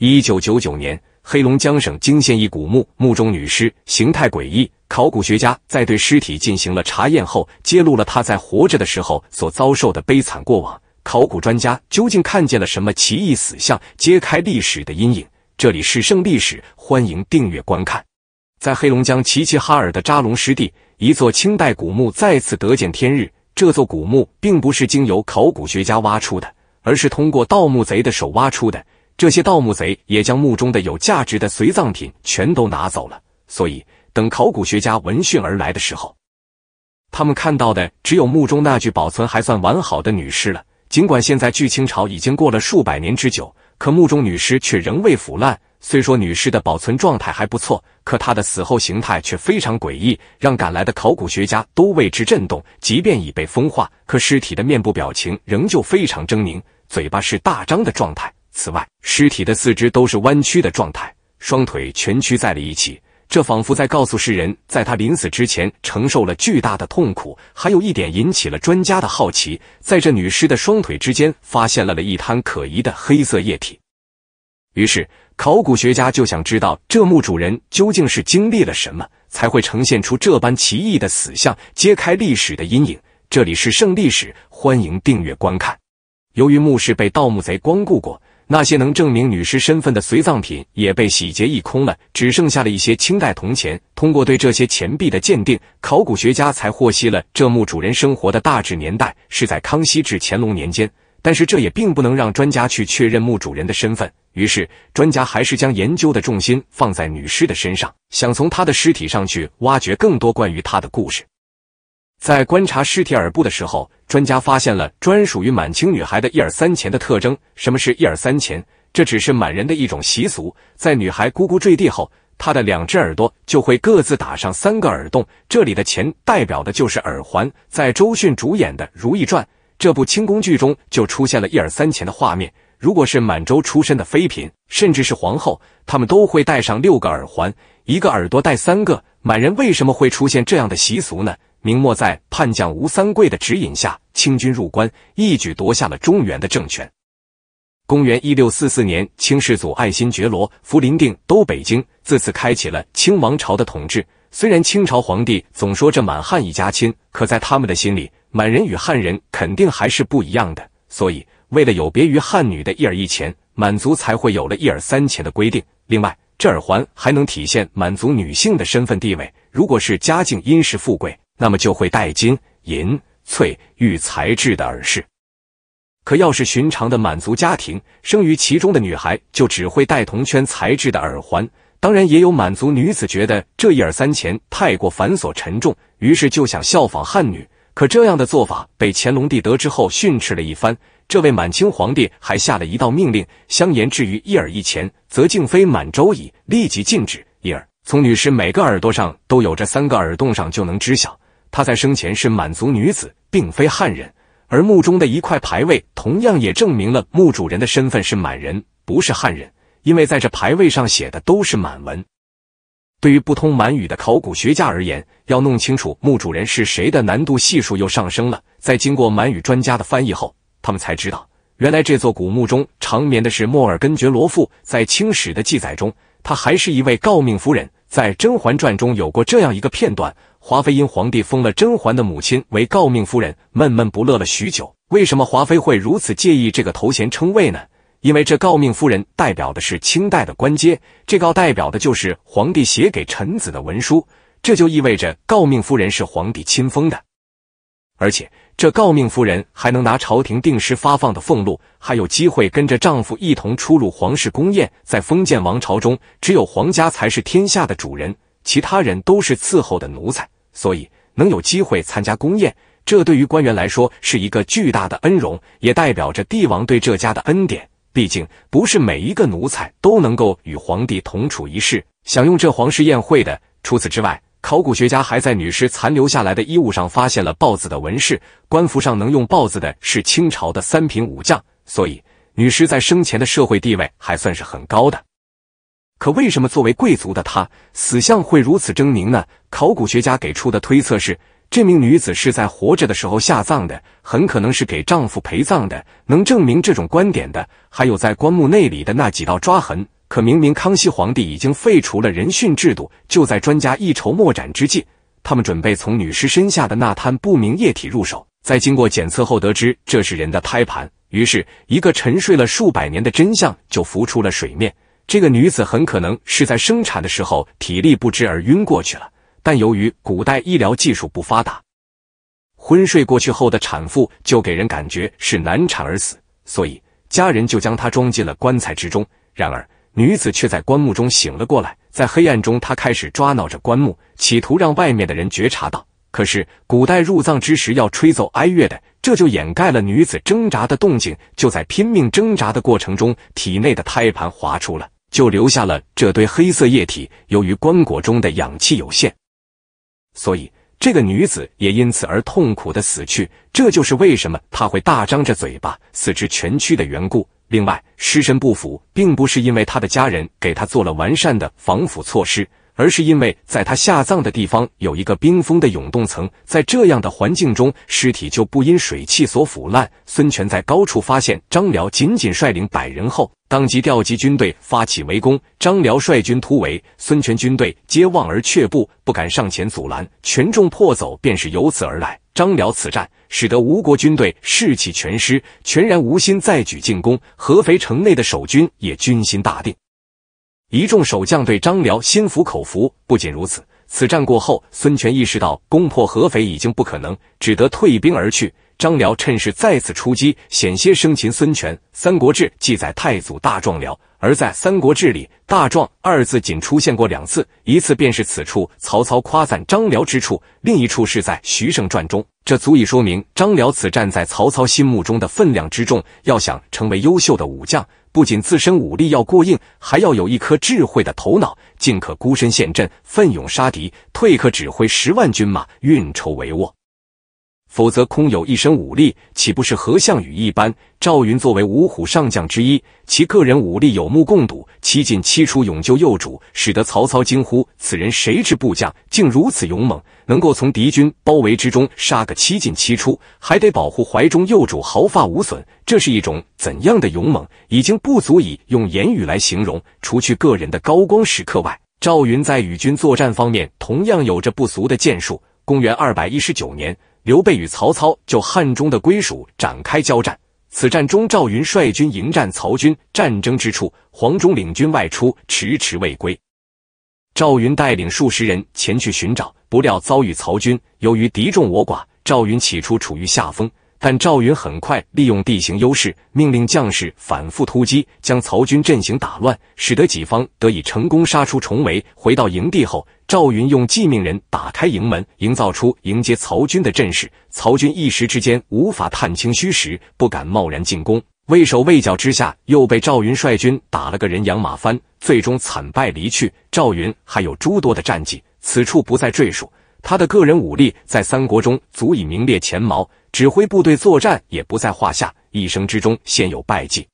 一九九九年，黑龙江省泾县一古墓墓中女尸形态诡异，考古学家在对尸体进行了查验后，揭露了她在活着的时候所遭受的悲惨过往。考古专家究竟看见了什么奇异死相？揭开历史的阴影。这里是《圣历史》，欢迎订阅观看。在黑龙江齐齐哈尔的扎龙湿地，一座清代古墓再次得见天日。这座古墓并不是经由考古学家挖出的，而是通过盗墓贼的手挖出的。这些盗墓贼也将墓中的有价值的随葬品全都拿走了，所以等考古学家闻讯而来的时候，他们看到的只有墓中那具保存还算完好的女尸了。尽管现在距清朝已经过了数百年之久，可墓中女尸却仍未腐烂。虽说女尸的保存状态还不错，可她的死后形态却非常诡异，让赶来的考古学家都为之震动。即便已被风化，可尸体的面部表情仍旧非常狰狞，嘴巴是大张的状态。此外，尸体的四肢都是弯曲的状态，双腿蜷曲在了一起，这仿佛在告诉世人在他临死之前承受了巨大的痛苦。还有一点引起了专家的好奇，在这女尸的双腿之间发现了了一滩可疑的黑色液体。于是，考古学家就想知道这墓主人究竟是经历了什么才会呈现出这般奇异的死相，揭开历史的阴影。这里是《胜历史》，欢迎订阅观看。由于墓室被盗墓贼光顾过。那些能证明女尸身份的随葬品也被洗劫一空了，只剩下了一些清代铜钱。通过对这些钱币的鉴定，考古学家才获悉了这墓主人生活的大致年代是在康熙至乾隆年间。但是这也并不能让专家去确认墓主人的身份，于是专家还是将研究的重心放在女尸的身上，想从她的尸体上去挖掘更多关于她的故事。在观察尸体耳部的时候，专家发现了专属于满清女孩的一耳三钱的特征。什么是“一耳三钱”？这只是满人的一种习俗。在女孩咕咕坠地后，她的两只耳朵就会各自打上三个耳洞。这里的“钱”代表的就是耳环。在周迅主演的《如懿传》这部清宫剧中，就出现了“一耳三钱”的画面。如果是满洲出身的妃嫔，甚至是皇后，她们都会戴上六个耳环，一个耳朵戴三个。满人为什么会出现这样的习俗呢？明末在叛将吴三桂的指引下，清军入关，一举夺下了中原的政权。公元一六四四年，清世祖爱新觉罗福临定都北京，自此开启了清王朝的统治。虽然清朝皇帝总说这满汉一家亲，可在他们的心里，满人与汉人肯定还是不一样的。所以，为了有别于汉女的一耳一钱，满族才会有了一耳三钱的规定。另外，这耳环还能体现满族女性的身份地位。如果是家境殷实富贵，那么就会戴金、银、翠、玉材质的耳饰，可要是寻常的满族家庭，生于其中的女孩就只会戴铜圈材质的耳环。当然，也有满族女子觉得这一耳三钱太过繁琐沉重，于是就想效仿汉女。可这样的做法被乾隆帝得知后训斥了一番。这位满清皇帝还下了一道命令：相言至于一耳一钱，则竟非满洲矣，立即禁止。一耳从女士每个耳朵上都有这三个耳洞上就能知晓。她在生前是满族女子，并非汉人，而墓中的一块牌位同样也证明了墓主人的身份是满人，不是汉人，因为在这牌位上写的都是满文。对于不通满语的考古学家而言，要弄清楚墓主人是谁的难度系数又上升了。在经过满语专家的翻译后，他们才知道，原来这座古墓中长眠的是莫尔根觉罗父。在清史的记载中，她还是一位诰命夫人。在《甄嬛传》中有过这样一个片段，华妃因皇帝封了甄嬛的母亲为诰命夫人，闷闷不乐了许久。为什么华妃会如此介意这个头衔称谓呢？因为这诰命夫人代表的是清代的官阶，这诰代表的就是皇帝写给臣子的文书，这就意味着诰命夫人是皇帝亲封的。而且，这诰命夫人还能拿朝廷定时发放的俸禄，还有机会跟着丈夫一同出入皇室宫宴。在封建王朝中，只有皇家才是天下的主人，其他人都是伺候的奴才。所以，能有机会参加宫宴，这对于官员来说是一个巨大的恩荣，也代表着帝王对这家的恩典。毕竟，不是每一个奴才都能够与皇帝同处一室，享用这皇室宴会的。除此之外。考古学家还在女尸残留下来的衣物上发现了豹子的纹饰，官服上能用豹子的是清朝的三品武将，所以女尸在生前的社会地位还算是很高的。可为什么作为贵族的她死相会如此狰狞呢？考古学家给出的推测是，这名女子是在活着的时候下葬的，很可能是给丈夫陪葬的。能证明这种观点的，还有在棺木内里的那几道抓痕。可明明康熙皇帝已经废除了人殉制度，就在专家一筹莫展之际，他们准备从女尸身下的那滩不明液体入手。在经过检测后，得知这是人的胎盘，于是，一个沉睡了数百年的真相就浮出了水面。这个女子很可能是在生产的时候体力不支而晕过去了，但由于古代医疗技术不发达，昏睡过去后的产妇就给人感觉是难产而死，所以家人就将她装进了棺材之中。然而，女子却在棺木中醒了过来，在黑暗中，她开始抓挠着棺木，企图让外面的人觉察到。可是，古代入葬之时要吹奏哀乐的，这就掩盖了女子挣扎的动静。就在拼命挣扎的过程中，体内的胎盘滑出了，就留下了这堆黑色液体。由于棺椁中的氧气有限，所以这个女子也因此而痛苦的死去。这就是为什么她会大张着嘴巴、四肢蜷曲的缘故。另外，尸身不腐，并不是因为他的家人给他做了完善的防腐措施，而是因为在他下葬的地方有一个冰封的涌动层，在这样的环境中，尸体就不因水汽所腐烂。孙权在高处发现张辽仅仅率领百人后，当即调集军队发起围攻。张辽率军突围，孙权军队皆望而却步，不敢上前阻拦，权重破走便是由此而来。张辽此战。使得吴国军队士气全失，全然无心再举进攻。合肥城内的守军也军心大定，一众守将对张辽心服口服。不仅如此，此战过后，孙权意识到攻破合肥已经不可能，只得退兵而去。张辽趁势再次出击，险些生擒孙权。《三国志》记载太祖大壮辽，而在《三国志》里“大壮”二字仅出现过两次，一次便是此处曹操夸赞张辽之处，另一处是在徐盛传中。这足以说明张辽此战在曹操心目中的分量之重。要想成为优秀的武将，不仅自身武力要过硬，还要有一颗智慧的头脑，进可孤身陷阵，奋勇杀敌；退可指挥十万军马，运筹帷幄。否则，空有一身武力，岂不是和项羽一般？赵云作为五虎上将之一，其个人武力有目共睹。七进七出，勇救幼主，使得曹操惊呼：“此人谁之部将？竟如此勇猛，能够从敌军包围之中杀个七进七出，还得保护怀中幼主毫发无损，这是一种怎样的勇猛？已经不足以用言语来形容。除去个人的高光时刻外，赵云在与军作战方面同样有着不俗的建树。公元二百一十九年。刘备与曹操就汉中的归属展开交战，此战中赵云率军迎战曹军。战争之处，黄忠领军外出，迟迟未归。赵云带领数十人前去寻找，不料遭遇曹军。由于敌众我寡，赵云起初处于下风。但赵云很快利用地形优势，命令将士反复突击，将曹军阵型打乱，使得己方得以成功杀出重围。回到营地后，赵云用计命人打开营门，营造出迎接曹军的阵势。曹军一时之间无法探清虚实，不敢贸然进攻，畏手畏脚之下，又被赵云率军打了个人仰马翻，最终惨败离去。赵云还有诸多的战绩，此处不再赘述。他的个人武力在三国中足以名列前茅，指挥部队作战也不在话下。一生之中鲜有败绩，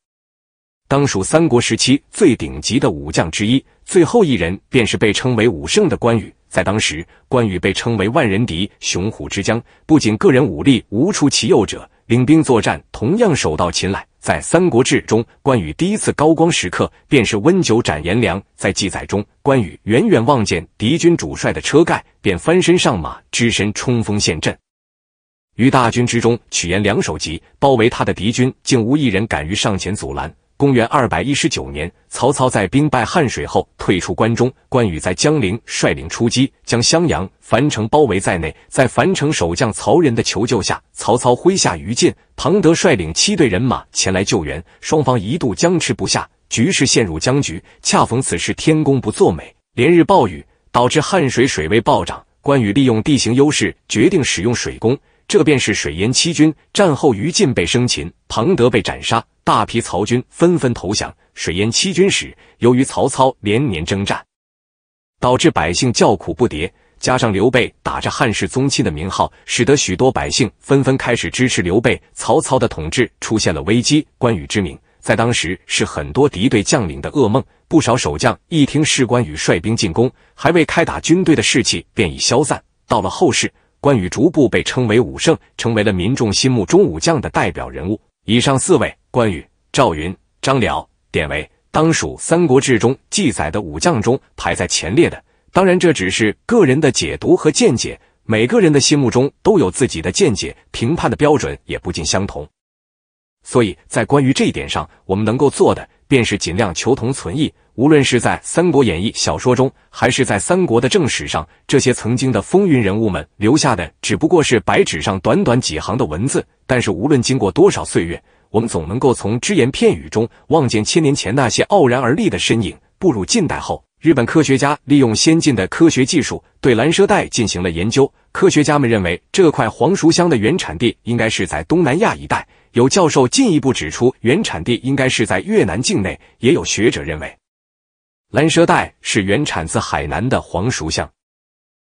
当属三国时期最顶级的武将之一。最后一人便是被称为武圣的关羽。在当时，关羽被称为万人敌、雄虎之将，不仅个人武力无出其右者。领兵作战同样手到擒来。在《三国志》中，关羽第一次高光时刻便是温酒斩颜良。在记载中，关羽远远望见敌军主帅的车盖，便翻身上马，只身冲锋陷阵，于大军之中取颜良首级。包围他的敌军竟无一人敢于上前阻拦。公元二百一十九年，曹操在兵败汉水后退出关中，关羽在江陵率领出击，将襄阳、樊城包围在内。在樊城守将曹仁的求救下，曹操麾下于禁、庞德率领七队人马前来救援，双方一度僵持不下，局势陷入僵局。恰逢此时天公不作美，连日暴雨导致汉水水位暴涨，关羽利用地形优势，决定使用水攻。这便是水淹七军。战后，于禁被生擒，庞德被斩杀，大批曹军纷纷投降。水淹七军时，由于曹操连年征战，导致百姓叫苦不迭。加上刘备打着汉室宗亲的名号，使得许多百姓纷纷开始支持刘备。曹操的统治出现了危机。关羽之名在当时是很多敌对将领的噩梦。不少守将一听是关羽率兵进攻，还未开打，军队的士气便已消散。到了后世。关羽逐步被称为武圣，成为了民众心目中武将的代表人物。以上四位关羽、赵云、张辽、典韦，当属《三国志》中记载的武将中排在前列的。当然，这只是个人的解读和见解，每个人的心目中都有自己的见解，评判的标准也不尽相同。所以在关于这一点上，我们能够做的。便是尽量求同存异。无论是在《三国演义》小说中，还是在三国的正史上，这些曾经的风云人物们留下的只不过是白纸上短短几行的文字。但是，无论经过多少岁月，我们总能够从只言片语中望见千年前那些傲然而立的身影。步入近代后。日本科学家利用先进的科学技术对蓝蛇带进行了研究。科学家们认为，这块黄熟香的原产地应该是在东南亚一带。有教授进一步指出，原产地应该是在越南境内。也有学者认为，蓝蛇带是原产自海南的黄熟香。